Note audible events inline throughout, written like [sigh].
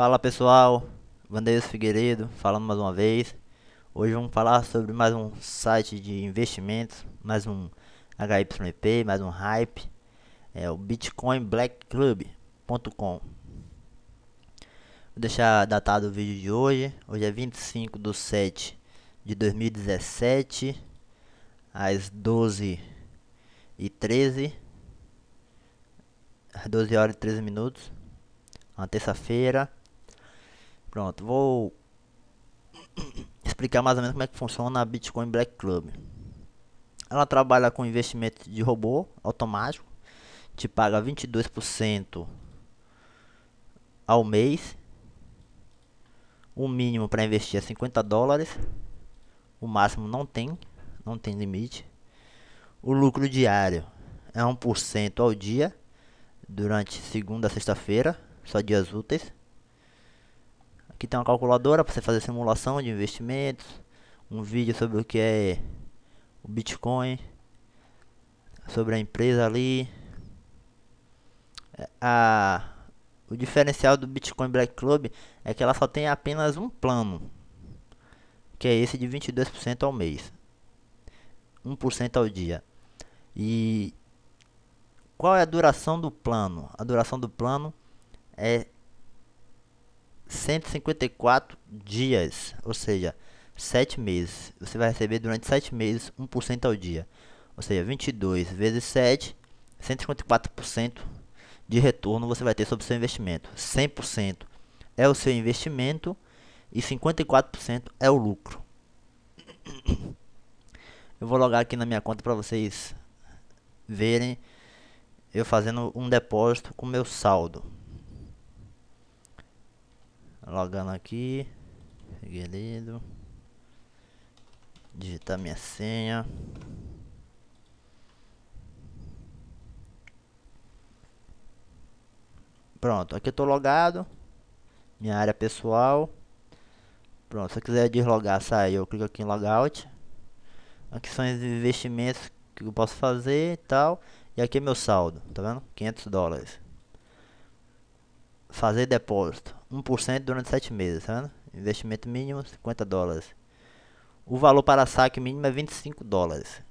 Fala pessoal, Vandeus Figueiredo falando mais uma vez. Hoje vamos falar sobre mais um site de investimentos, mais um HYP, mais um hype, é o bitcoinblackclub.com. Vou deixar datado o vídeo de hoje, hoje é 25 de 7 de 2017, às 12 e 13, às 12 horas e 13 minutos, uma terça-feira. Pronto, vou explicar mais ou menos como é que funciona a Bitcoin Black Club. Ela trabalha com investimento de robô automático, te paga 22% ao mês. O mínimo para investir é 50 dólares. O máximo não tem, não tem limite. O lucro diário é 1% ao dia durante segunda a sexta-feira, só dias úteis que tem uma calculadora para você fazer simulação de investimentos, um vídeo sobre o que é o Bitcoin, sobre a empresa ali, é, a o diferencial do Bitcoin Black Club é que ela só tem apenas um plano, que é esse de 22% ao mês, 1% ao dia. E qual é a duração do plano? A duração do plano é 154 dias, ou seja, 7 meses. Você vai receber durante 7 meses 1% ao dia. Ou seja, 22 vezes 7, 154% de retorno você vai ter sobre o seu investimento. 100% é o seu investimento e 54% é o lucro. Eu vou logar aqui na minha conta para vocês verem eu fazendo um depósito com meu saldo. Logando aqui. Figueiredo. Digitar minha senha. Pronto, aqui eu tô logado. Minha área pessoal. Pronto, se eu quiser deslogar, sair, eu clico aqui em logout. Aqui são os investimentos que eu posso fazer e tal. E aqui é meu saldo, tá vendo? 500 dólares fazer depósito 1% durante 7 meses, tá vendo? Investimento mínimo 50 dólares. O valor para saque mínimo é 25 dólares.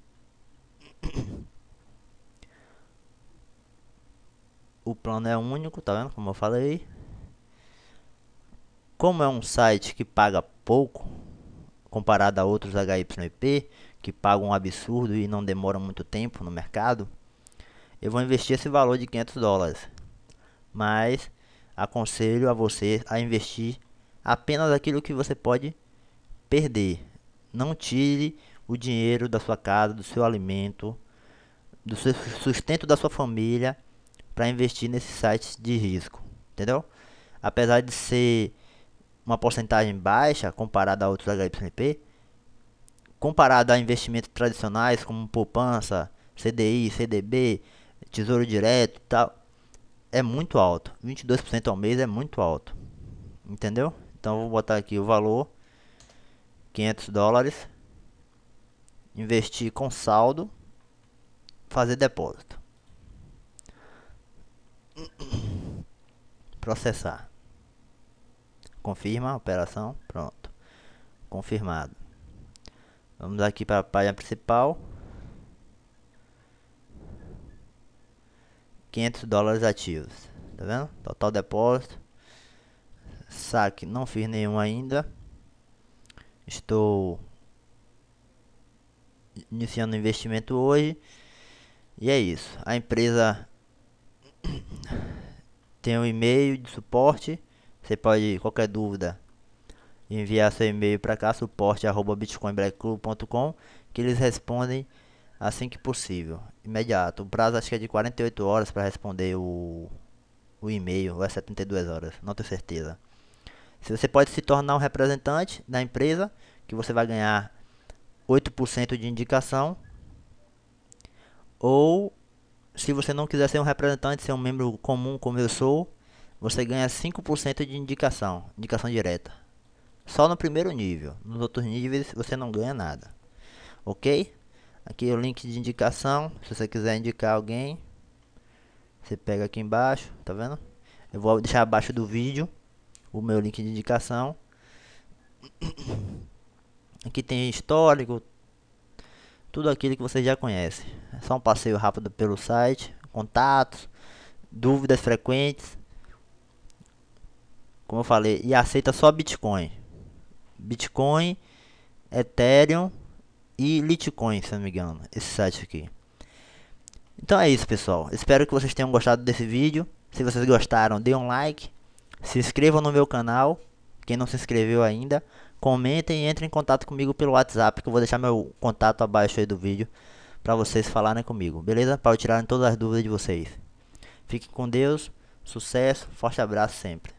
O plano é único, tá vendo? Como eu falei. Como é um site que paga pouco, comparado a outros HYP, que pagam um absurdo e não demoram muito tempo no mercado, eu vou investir esse valor de 500 dólares. Mas aconselho a você a investir apenas aquilo que você pode perder. Não tire o dinheiro da sua casa, do seu alimento, do seu sustento da sua família para investir nesses sites de risco, entendeu? Apesar de ser uma porcentagem baixa comparada a outros HYP, comparado a investimentos tradicionais como poupança, CDI, CDB, tesouro direto, tal, é muito alto. 22% ao mês é muito alto. Entendeu? Então vou botar aqui o valor 500 dólares. Investir com saldo. Fazer depósito. [coughs] Processar. Confirma a operação. Pronto. Confirmado. Vamos aqui para a página principal. 500 dólares ativos. Tá vendo? Total depósito. Saque, não fiz nenhum ainda. Estou iniciando o investimento hoje. E é isso. A empresa [coughs] tem um e-mail de suporte. Você pode, qualquer dúvida, enviar seu e-mail para cá, suporte.bitcoinblackclub.com, que eles respondem assim que possível, imediato. O prazo acho que é de 48 horas para responder o, o e-mail, ou é 72 horas, não tenho certeza. Se você pode se tornar um representante da empresa, que você vai ganhar 8% de indicação, ou se você não quiser ser um representante, ser um membro comum como eu sou, você ganha 5% de indicação, indicação direta. Só no primeiro nível, nos outros níveis você não ganha nada. OK? Aqui o link de indicação, se você quiser indicar alguém, você pega aqui embaixo, tá vendo? Eu vou deixar abaixo do vídeo o meu link de indicação. [coughs] Aqui tem histórico, tudo aquilo que você já conhece. É só um passeio rápido pelo site, contatos, dúvidas frequentes. Como eu falei, e aceita só Bitcoin. Bitcoin, Ethereum e Litecoin, se não me engano, esse site aqui. Então é isso, pessoal. Espero que vocês tenham gostado desse vídeo. Se vocês gostaram, dê um like, se inscrevam no meu canal, quem não se inscreveu ainda, comentem e entrem em contato comigo pelo WhatsApp, que eu vou deixar meu contato abaixo aí do vídeo para vocês falarem comigo, beleza? Para eu tirar todas as dúvidas de vocês. Fiquem com Deus, sucesso, forte abraço sempre.